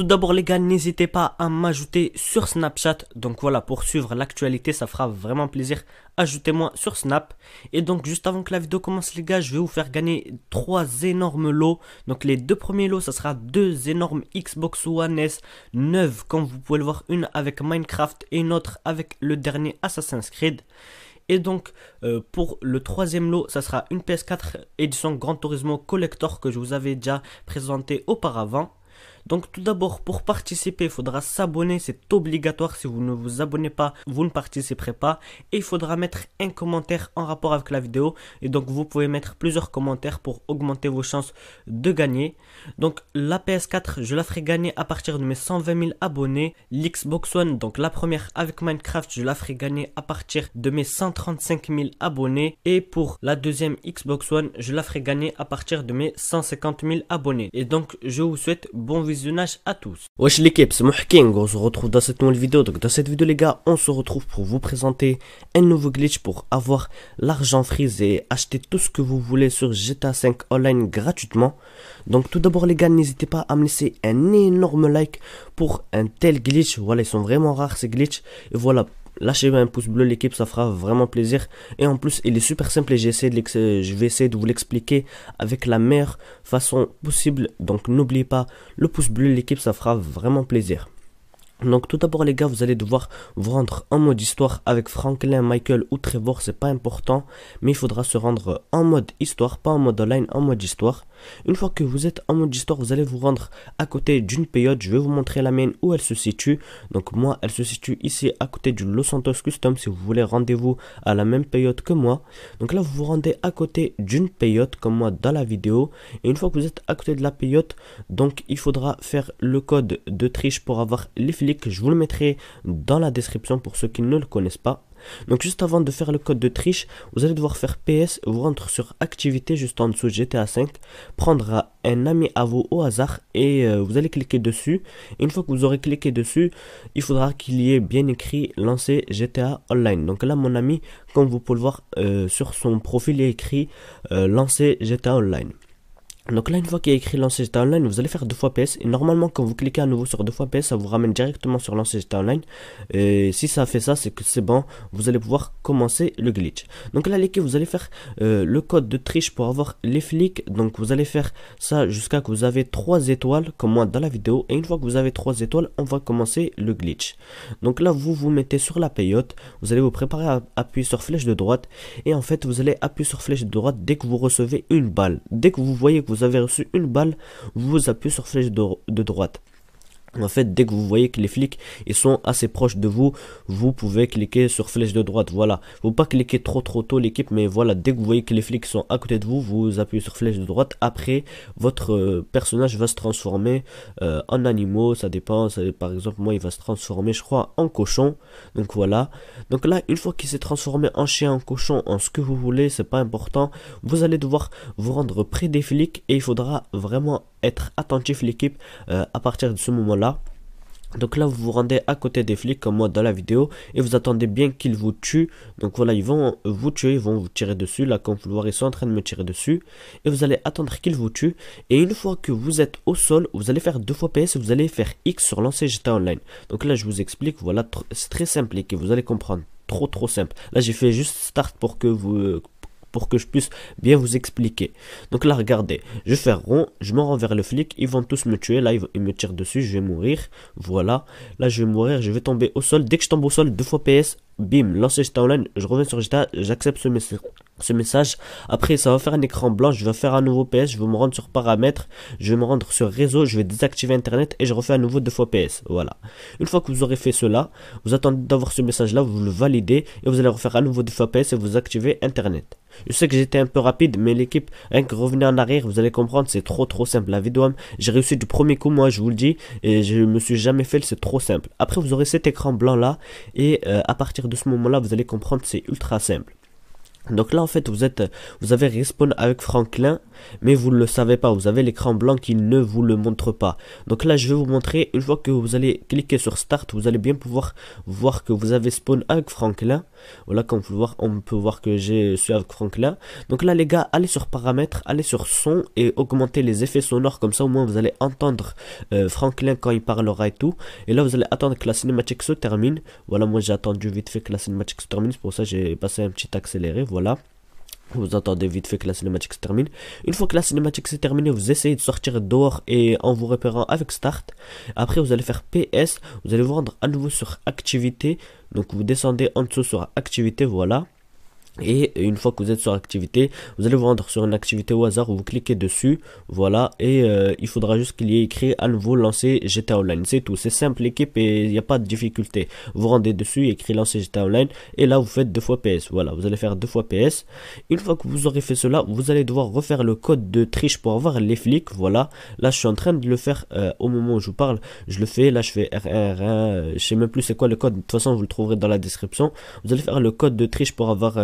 tout d'abord les gars, n'hésitez pas à m'ajouter sur Snapchat. Donc voilà, pour suivre l'actualité, ça fera vraiment plaisir. Ajoutez-moi sur Snap. Et donc juste avant que la vidéo commence les gars, je vais vous faire gagner trois énormes lots. Donc les deux premiers lots, ça sera deux énormes Xbox One S neuves, comme vous pouvez le voir, une avec Minecraft et une autre avec le dernier Assassin's Creed. Et donc, euh, pour le troisième lot, ça sera une PS4 édition Grand Turismo Collector que je vous avais déjà présenté auparavant. Donc tout d'abord, pour participer, il faudra s'abonner, c'est obligatoire. Si vous ne vous abonnez pas, vous ne participerez pas. Et il faudra mettre un commentaire en rapport avec la vidéo. Et donc vous pouvez mettre plusieurs commentaires pour augmenter vos chances de gagner. Donc la PS4, je la ferai gagner à partir de mes 120 000 abonnés. L'Xbox One, donc la première avec Minecraft, je la ferai gagner à partir de mes 135 000 abonnés. Et pour la deuxième Xbox One, je la ferai gagner à partir de mes 150 000 abonnés. Et donc je vous souhaite bon à tous. Wesh l'équipe, c'est Mohking, on se retrouve dans cette nouvelle vidéo. Donc dans cette vidéo les gars, on se retrouve pour vous présenter un nouveau glitch pour avoir l'argent freeze et acheter tout ce que vous voulez sur GTA 5 Online gratuitement. Donc tout d'abord les gars, n'hésitez pas à me laisser un énorme like pour un tel glitch. Voilà, ils sont vraiment rares ces glitchs. Et voilà, lâchez un pouce bleu, l'équipe, ça fera vraiment plaisir. Et en plus, il est super simple et j'essaie de je vais essayer de vous l'expliquer avec la meilleure façon possible. Donc n'oubliez pas, le pouce bleu, l'équipe, ça fera vraiment plaisir. Donc tout d'abord les gars, vous allez devoir vous rendre en mode histoire avec Franklin, Michael ou Trevor, c'est pas important, mais il faudra se rendre en mode histoire, pas en mode online, en mode histoire. Une fois que vous êtes en mode histoire, vous allez vous rendre à côté d'une période, je vais vous montrer la mienne où elle se situe. Donc moi, elle se situe ici à côté du Los Santos Custom, si vous voulez rendez-vous à la même période que moi. Donc là, vous vous rendez à côté d'une payote comme moi dans la vidéo, et une fois que vous êtes à côté de la période, donc il faudra faire le code de triche pour avoir les filets je vous le mettrai dans la description pour ceux qui ne le connaissent pas. Donc juste avant de faire le code de triche, vous allez devoir faire PS, vous rentrez sur activité juste en dessous GTA 5, prendre un ami à vous au hasard et euh, vous allez cliquer dessus. une fois que vous aurez cliqué dessus, il faudra qu'il y ait bien écrit lancer GTA Online. Donc là mon ami, comme vous pouvez le voir euh, sur son profil, il est écrit euh, lancer GTA Online. Donc là, une fois qu'il y a écrit lancer starline Online, vous allez faire deux fois PS. Et normalement, quand vous cliquez à nouveau sur deux fois PS, ça vous ramène directement sur lancer starline Online. Et si ça fait ça, c'est que c'est bon. Vous allez pouvoir commencer le glitch. Donc là, l'équipe, vous allez faire euh, le code de triche pour avoir les flics. Donc vous allez faire ça jusqu'à que vous avez trois étoiles, comme moi dans la vidéo. Et une fois que vous avez trois étoiles, on va commencer le glitch. Donc là, vous vous mettez sur la payotte. Vous allez vous préparer à appuyer sur flèche de droite. Et en fait, vous allez appuyer sur flèche de droite dès que vous recevez une balle. Dès que vous voyez que vous avez reçu une balle, vous appuyez sur flèche de droite. En fait, dès que vous voyez que les flics ils sont assez proches de vous, vous pouvez cliquer sur flèche de droite. Voilà, faut pas cliquer trop trop tôt l'équipe, mais voilà, dès que vous voyez que les flics sont à côté de vous, vous appuyez sur flèche de droite. Après, votre euh, personnage va se transformer euh, en animaux, ça dépend. par exemple, moi, il va se transformer, je crois, en cochon. Donc voilà. Donc là, une fois qu'il s'est transformé en chien, en cochon, en ce que vous voulez, c'est pas important. Vous allez devoir vous rendre près des flics et il faudra vraiment être attentif l'équipe euh, à partir de ce moment-là. Donc là, vous vous rendez à côté des flics comme moi dans la vidéo et vous attendez bien qu'ils vous tuent. Donc voilà, ils vont vous tuer, ils vont vous tirer dessus. Là, comme vous le voyez, ils sont en train de me tirer dessus. Et vous allez attendre qu'ils vous tuent. Et une fois que vous êtes au sol, vous allez faire deux fois PS vous allez faire X sur lancer GTA Online. Donc là, je vous explique, voilà, c'est très simple et que vous allez comprendre. Trop trop simple. Là, j'ai fait juste start pour que vous pour que je puisse bien vous expliquer. Donc là, regardez, je fais rond, je m'en rends vers le flic, ils vont tous me tuer, là, ils me tirent dessus, je vais mourir, voilà. Là, je vais mourir, je vais tomber au sol. Dès que je tombe au sol, deux fois PS, bim, lancer online je reviens sur GTA. j'accepte ce, ce, message. Après, ça va faire un écran blanc, je vais faire un nouveau PS, je vais me rendre sur paramètres, je vais me rendre sur réseau, je vais désactiver Internet et je refais un nouveau deux fois PS. Voilà. Une fois que vous aurez fait cela, vous attendez d'avoir ce message-là, vous le validez et vous allez refaire un nouveau deux fois PS et vous activez Internet. Je sais que j'étais un peu rapide, mais l'équipe, rien que revenez en arrière, vous allez comprendre, c'est trop trop simple. La vidéo, j'ai réussi du premier coup, moi je vous le dis, et je me suis jamais fait, c'est trop simple. Après, vous aurez cet écran blanc là, et euh, à partir de de ce moment-là, vous allez comprendre, c'est ultra simple. Donc là, en fait, vous êtes, vous avez respawn avec Franklin, mais vous ne le savez pas. Vous avez l'écran blanc qui ne vous le montre pas. Donc là, je vais vous montrer, une fois que vous allez cliquer sur Start, vous allez bien pouvoir voir que vous avez spawn avec Franklin. Voilà, comme vous le voir, on peut voir que j'ai suis avec Franklin. Donc là, les gars, allez sur paramètres, allez sur son et augmenter les effets sonores. Comme ça, au moins, vous allez entendre euh, Franklin quand il parlera et tout. Et là, vous allez attendre que la cinématique se termine. Voilà, moi, j'ai attendu vite fait que la cinématique se termine. C'est pour ça que j'ai passé un petit accéléré. Voilà. Vous attendez vite fait que la cinématique se termine. Une fois que la cinématique s'est terminée, vous essayez de sortir dehors et en vous repérant avec Start. Après, vous allez faire PS. Vous allez vous rendre à nouveau sur Activité. Donc, vous descendez en dessous sur Activité. Voilà. Et une fois que vous êtes sur activité, vous allez vous rendre sur une activité au hasard où vous cliquez dessus. Voilà. Et euh, il faudra juste qu'il y ait écrit à nouveau lancer GTA Online. C'est tout. C'est simple, l'équipe, et il n'y a pas de difficulté. Vous rendez dessus, écrit lancer GTA Online. Et là, vous faites deux fois PS. Voilà. Vous allez faire deux fois PS. Une fois que vous aurez fait cela, vous allez devoir refaire le code de triche pour avoir les flics. Voilà. Là, je suis en train de le faire euh, au moment où je vous parle. Je le fais. Là, je fais RR 1 euh, je sais même plus c'est quoi le code. De toute façon, vous le trouverez dans la description. Vous allez faire le code de triche pour avoir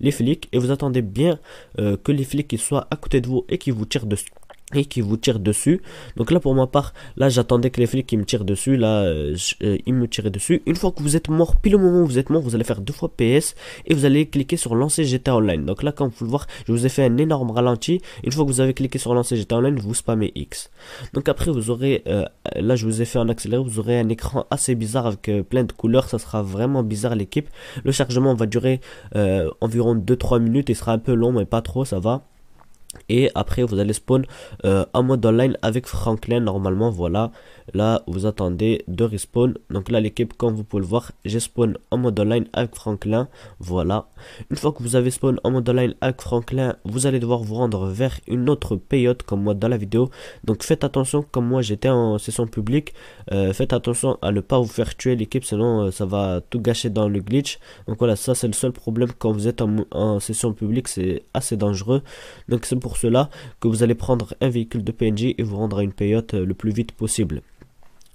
les flics et vous attendez bien euh, que les flics soient à côté de vous et qu'ils vous tirent dessus et qui vous tire dessus. Donc là pour ma part, là j'attendais que les flics qui me tirent dessus, là euh, euh, ils me tiraient dessus. Une fois que vous êtes mort, pile au moment où vous êtes mort, vous allez faire deux fois PS et vous allez cliquer sur lancer GTA Online. Donc là comme vous le voir, je vous ai fait un énorme ralenti. Une fois que vous avez cliqué sur lancer GTA Online, vous spammez X. Donc après vous aurez, euh, là je vous ai fait un accéléré, vous aurez un écran assez bizarre avec plein de couleurs, ça sera vraiment bizarre l'équipe. Le chargement va durer environ 2-3 minutes, il sera un peu long mais pas trop, ça va et après vous allez spawn en euh, mode online avec Franklin normalement voilà là vous attendez de respawn donc là l'équipe comme vous pouvez le voir j'ai spawn en mode online avec Franklin voilà une fois que vous avez spawn en mode online avec Franklin vous allez devoir vous rendre vers une autre payote comme moi dans la vidéo donc faites attention comme moi j'étais en session publique euh, faites attention à ne pas vous faire tuer l'équipe sinon euh, ça va tout gâcher dans le glitch donc voilà ça c'est le seul problème quand vous êtes en, en session publique c'est assez dangereux donc c'est pour cela que vous allez prendre un véhicule de PNJ et vous rendre à une payote euh, le plus vite possible.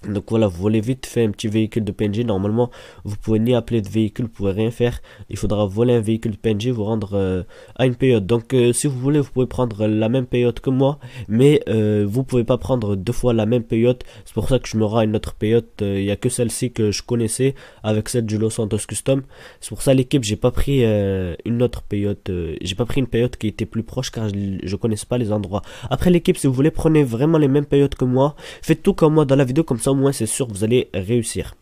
Donc voilà, vous voulez vite faire un petit véhicule de PNJ. Normalement, vous pouvez ni appeler de véhicule, vous pouvez rien faire. Il faudra voler un véhicule de PNG, vous rendre euh, à une période. Donc euh, si vous voulez, vous pouvez prendre la même période que moi, mais euh, vous pouvez pas prendre deux fois la même période. C'est pour ça que je me rends à une autre période. Il n'y a que celle-ci que je connaissais avec celle du Los Santos Custom. C'est pour ça l'équipe, j'ai pas pris une autre période. j'ai pas pris une période qui était plus proche car je, connaisse connaissais pas les endroits. Après l'équipe, si vous voulez, prenez vraiment les mêmes périodes que moi. Faites tout comme moi dans la vidéo comme ça moins c'est sûr que vous allez réussir.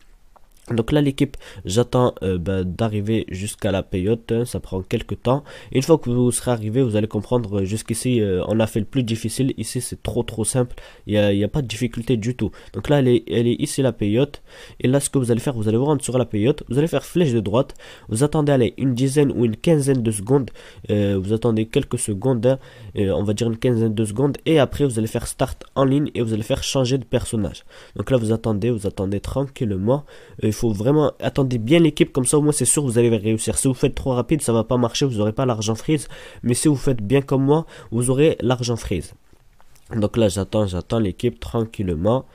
Donc là l'équipe j'attends euh, bah, d'arriver jusqu'à la payote, hein, ça prend quelques temps. Une fois que vous serez arrivé vous allez comprendre euh, jusqu'ici euh, on a fait le plus difficile, ici c'est trop trop simple, il n'y a, pas de difficulté du tout. Donc là elle est, elle est ici la payote et là ce que vous allez faire vous allez vous rendre sur la payote, vous allez faire flèche de droite, vous attendez allez une dizaine ou une quinzaine de secondes, vous attendez quelques secondes, hein, on va dire une quinzaine de secondes et après vous allez faire start en ligne et vous allez faire changer de personnage. Donc là vous attendez, vous attendez tranquillement il faut vraiment attendez bien l'équipe, comme ça au moins c'est sûr vous allez réussir. Si vous faites trop rapide, ça ne va pas marcher, vous n'aurez pas l'argent freeze. Mais si vous faites bien comme moi, vous aurez l'argent freeze. Donc là, j'attends, j'attends l'équipe tranquillement.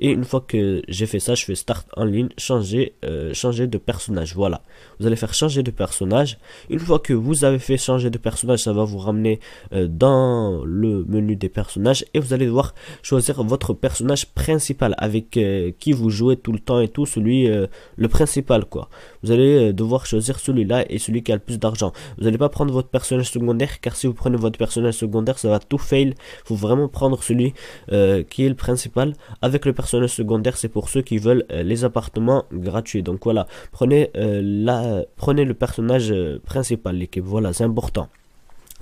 Et une fois que j'ai fait ça, je fais start en ligne, changer, euh, changer de personnage. Voilà. Vous allez faire changer de personnage. Une fois que vous avez fait changer de personnage, ça va vous ramener euh, dans le menu des personnages. Et vous allez devoir choisir votre personnage principal avec euh, qui vous jouez tout le temps et tout. Celui, le principal quoi. Vous allez devoir choisir celui-là et celui qui a le plus d'argent. Vous n'allez pas prendre votre personnage secondaire car si vous prenez votre personnage secondaire, ça va tout fail. Faut vraiment prendre celui euh, qui est le principal avec le personnel secondaire. C'est pour ceux qui veulent euh, les appartements gratuits. Donc voilà, prenez, euh, la, prenez le personnage principal, l'équipe. Voilà, c'est important.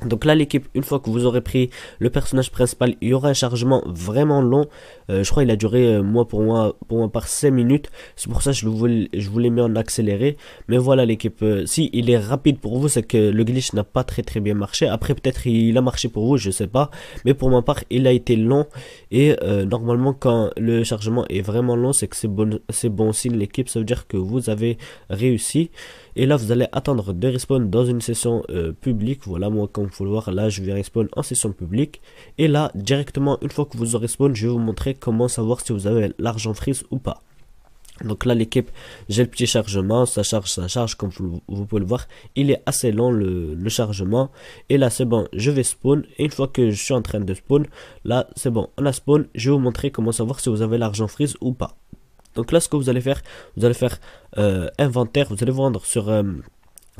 Donc là l'équipe une fois que vous aurez pris le personnage principal il y aura un chargement vraiment long euh, je crois il a duré euh, moi pour moi pour moi par 5 minutes c'est pour ça que je vous, je vous l'ai mis en accéléré mais voilà l'équipe euh, si il est rapide pour vous c'est que le glitch n'a pas très très bien marché après peut-être il, a marché pour vous je sais pas mais pour ma part il a été long et normalement quand le chargement est vraiment long c'est que c'est bon c'est bon signe l'équipe ça veut dire que vous avez réussi et là, vous allez attendre de respawn dans une session euh, publique. Voilà, moi, comme vous le voir, là, je vais respawn en session publique. Et là, directement, une fois que vous aurez spawn, je vais vous montrer comment savoir si vous avez l'argent freeze ou pas. Donc là l'équipe, j'ai le petit chargement, ça charge, ça charge comme vous, pouvez le voir, il est assez long, le, le, chargement et là c'est bon, je vais spawn et une fois que je suis en train de spawn, là c'est bon, on a spawn, je vais vous montrer comment savoir si vous avez l'argent freeze ou pas. Donc là, ce que vous allez faire, vous allez faire euh, inventaire, vous allez vendre sur... Euh,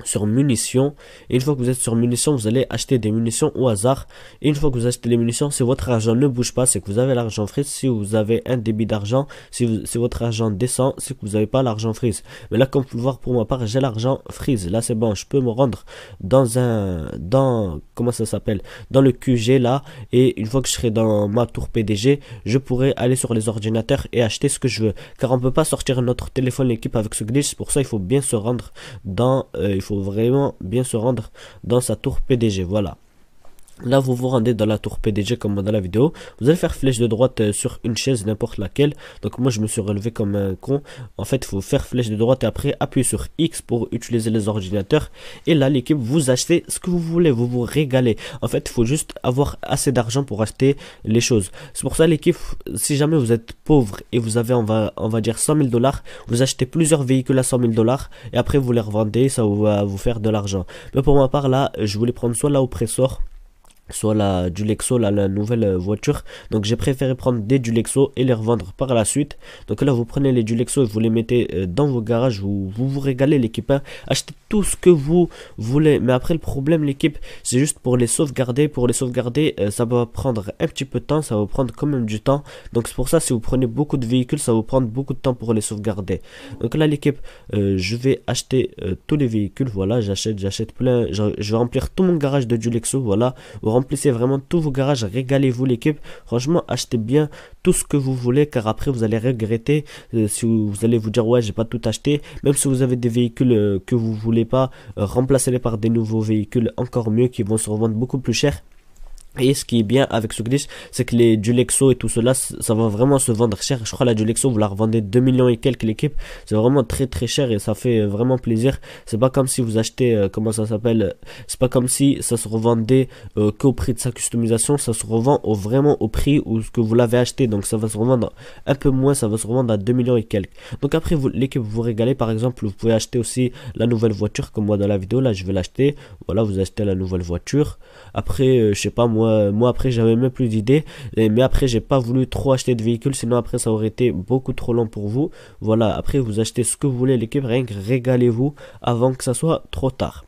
sur munitions. Et une fois que vous êtes sur munitions, vous allez acheter des munitions au hasard. Et une fois que vous achetez les munitions, si votre argent ne bouge pas, c'est que vous avez l'argent frise. Si vous avez un débit d'argent, si, votre argent descend, c'est que vous n'avez pas l'argent frise. Mais là, comme vous pouvez voir, pour ma part, j'ai l'argent frise. Là, c'est bon, je peux me rendre dans un... dans... comment ça s'appelle Dans le QG, là. Et une fois que je serai dans ma tour PDG, je pourrai aller sur les ordinateurs et acheter ce que je veux. Car on peut pas sortir notre téléphone équipe avec ce glitch. Pour ça, il faut bien se rendre dans... Euh, faut vraiment bien se rendre dans sa tour PDG. Voilà. Là, vous vous rendez dans la tour PDG comme dans la vidéo. Vous allez faire flèche de droite euh, sur une chaise, n'importe laquelle. Donc moi, je me suis relevé comme un con. En fait, il faut faire flèche de droite et après appuyer sur X pour utiliser les ordinateurs. Et là, l'équipe, vous achetez ce que vous voulez. Vous vous régalez. En fait, il faut juste avoir assez d'argent pour acheter les choses. C'est pour ça, l'équipe, si jamais vous êtes pauvre et vous avez, on va, on va dire, 100 000 dollars, vous achetez plusieurs véhicules à 100 000 dollars et après vous les revendez. Ça va vous faire de l'argent. Mais pour ma part, là, je voulais prendre soit la oppressor soit la Dulexo, la, la nouvelle euh, voiture. Donc j'ai préféré prendre des Lexo et les revendre par la suite. Donc là vous prenez les Dulexo et vous les mettez euh, dans vos garages, vous vous, vous régalez l'équipe. Hein. Achetez tout ce que vous voulez. Mais après le problème l'équipe c'est juste pour les sauvegarder. Pour les sauvegarder euh, ça va prendre un petit peu de temps, ça va prendre quand même du temps. Donc c'est pour ça si vous prenez beaucoup de véhicules ça va vous prendre beaucoup de temps pour les sauvegarder. Donc là l'équipe je vais acheter tous les véhicules. Voilà j'achète, j'achète plein. Je, vais remplir tout mon garage de Dulexo. Voilà remplissez vraiment tous vos garages, régalez-vous l'équipe. Franchement, achetez bien tout ce que vous voulez car après vous allez regretter euh, si vous, allez vous dire ouais j'ai pas tout acheté. Même si vous avez des véhicules euh, que vous voulez pas, euh, remplacez-les par des nouveaux véhicules encore mieux qui vont se revendre beaucoup plus cher. Et ce qui est bien avec ce glitch, c'est que les dulexo et tout cela, ça va vraiment se vendre cher. Je crois la dulexo vous la revendez 2 millions et quelques l'équipe. C'est vraiment très très cher et ça fait euh, vraiment plaisir. C'est pas comme si vous achetez, euh, comment ça s'appelle euh, C'est pas comme si ça se revendait qu'au prix de sa customisation. Ça se revend au, vraiment au prix où ce que vous l'avez acheté. Donc ça va se revendre un peu moins, ça va se revendre à 2 millions et quelques. Donc après, l'équipe vous régalez. Par exemple, vous pouvez acheter aussi la nouvelle voiture comme moi dans la vidéo. Là, je vais l'acheter. Voilà, vous achetez la nouvelle voiture. Après, je sais pas moi moi, après j'avais même plus d'idées, mais après j'ai pas voulu trop acheter de véhicules, sinon après ça aurait été beaucoup trop long pour vous. Voilà, après vous achetez ce que vous voulez l'équipe, rien que régalez-vous avant que ça soit trop tard.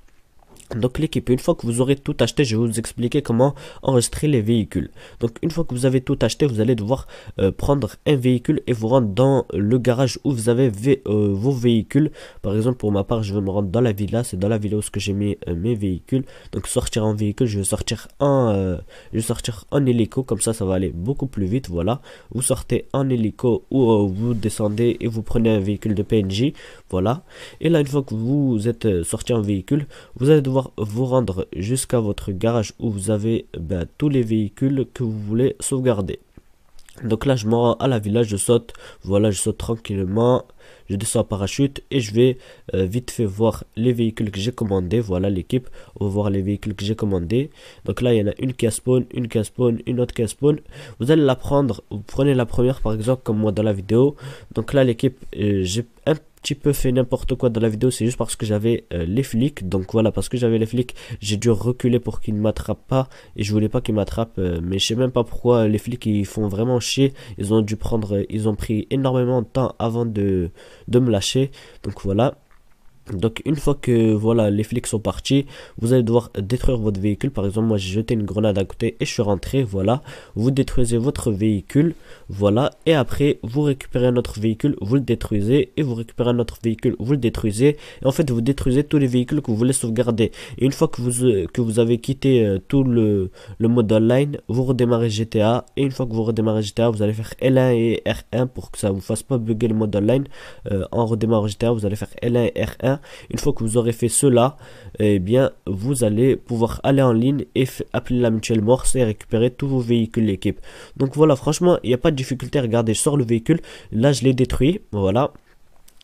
Donc l'équipe une fois que vous aurez tout acheté, je vais vous expliquer comment enregistrer les véhicules. Donc une fois que vous avez tout acheté, vous allez devoir euh, prendre un véhicule et vous rendre dans le garage où vous avez euh, vos véhicules. Par exemple pour ma part, je vais me rendre dans la villa, c'est dans la villa où j'ai mis euh, mes véhicules. Donc sortir en véhicule, je vais sortir en, je vais sortir en hélico, comme ça ça va aller beaucoup plus vite. Voilà, vous sortez en hélico ou vous descendez et vous prenez un véhicule de PNJ. Voilà, et là une fois que vous êtes sorti en véhicule, vous allez devoir vous rendre jusqu'à votre garage où vous avez ben, tous les véhicules que vous voulez sauvegarder. Donc là, je m'en rends à la villa, je saute. Voilà, je saute tranquillement. Je descends parachute et je vais euh, vite fait voir les véhicules que j'ai commandés. Voilà l'équipe. On voir les véhicules que j'ai commandés. Donc là, il y en a une qui une qui une autre qui Vous allez la prendre. Vous prenez la première, par exemple, comme moi dans la vidéo. Donc là, l'équipe, euh, j'ai un petit peu fait n'importe quoi dans la vidéo, c'est juste parce que j'avais euh, les flics. Donc voilà, parce que j'avais les flics, j'ai dû reculer pour qu'ils ne m'attrapent pas. Et je voulais pas qu'ils m'attrapent. Euh, mais je sais même pas pourquoi les flics, ils font vraiment chier. Ils ont dû prendre, euh, ils ont pris énormément de temps avant de, de me lâcher. Donc voilà. Donc une fois que voilà les flics sont partis, vous allez devoir détruire votre véhicule. Par exemple, moi j'ai jeté une grenade à côté et je suis rentré, voilà. Vous détruisez votre véhicule, voilà. Et après, vous récupérez un autre véhicule, vous le détruisez. Et vous récupérez un autre véhicule, vous le détruisez. Et en fait, vous détruisez tous les véhicules que vous voulez sauvegarder. Et une fois que vous, euh, que vous avez quitté euh, tout le, le mode online, vous redémarrez GTA. Et une fois que vous redémarrez GTA, vous allez faire L1 et R1 pour que ça vous fasse pas bugger le mode online. Euh, en redémarrant GTA, vous allez faire L1 et R1 une fois que vous aurez fait cela, eh bien, vous allez pouvoir aller en ligne et appeler la mutuelle morse et récupérer tous vos véhicules l'équipe. Donc voilà, franchement, il n'y a pas de difficulté. Regardez, je sors le véhicule. Là, je l'ai détruit. Voilà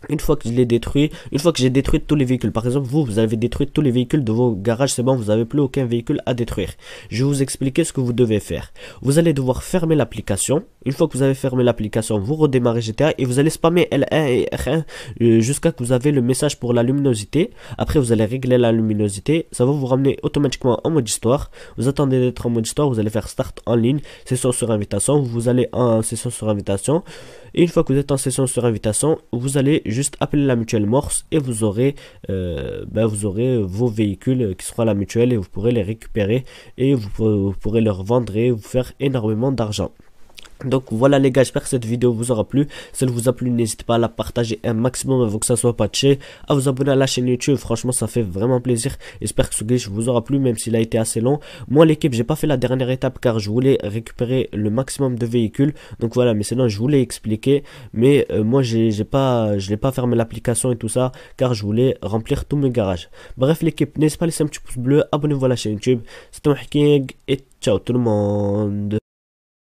une fois que je détruit, une fois que j'ai détruit tous les véhicules, par exemple vous, vous avez détruit tous les véhicules de vos garages, c'est bon, vous n'avez plus aucun véhicule à détruire. Je vais vous expliquer ce que vous devez faire. Vous allez devoir fermer l'application, une fois que vous avez fermé l'application, vous redémarrez GTA et vous allez spammer L1 et R1 euh, jusqu'à que vous avez le message pour la luminosité. Après vous allez régler la luminosité, ça va vous ramener automatiquement en mode histoire. Vous attendez d'être en mode histoire, vous allez faire start en ligne, session sur invitation, vous allez en session sur invitation. Et une fois que vous êtes en session sur invitation, vous allez juste appeler la mutuelle Morse et vous aurez, euh, ben vous aurez vos véhicules qui seront à la mutuelle et vous pourrez les récupérer et vous pourrez, vous pourrez les revendre et vous faire énormément d'argent. Donc voilà les gars, j'espère que cette vidéo vous aura plu. Si elle vous a plu, n'hésitez pas à la partager un maximum avant que ça soit patché. À vous abonner à la chaîne YouTube, franchement ça fait vraiment plaisir. J'espère que ce glitch vous aura plu, même s'il a été assez long. Moi l'équipe, j'ai pas fait la dernière étape car je voulais récupérer le maximum de véhicules. Donc voilà, mais sinon je voulais expliquer. Mais euh, moi j'ai pas, je l'ai pas fermé l'application et tout ça car je voulais remplir tous mes garages. Bref l'équipe, n'hésitez pas à laisser un petit pouce bleu, abonnez-vous à la chaîne YouTube. C'était King et ciao tout le monde.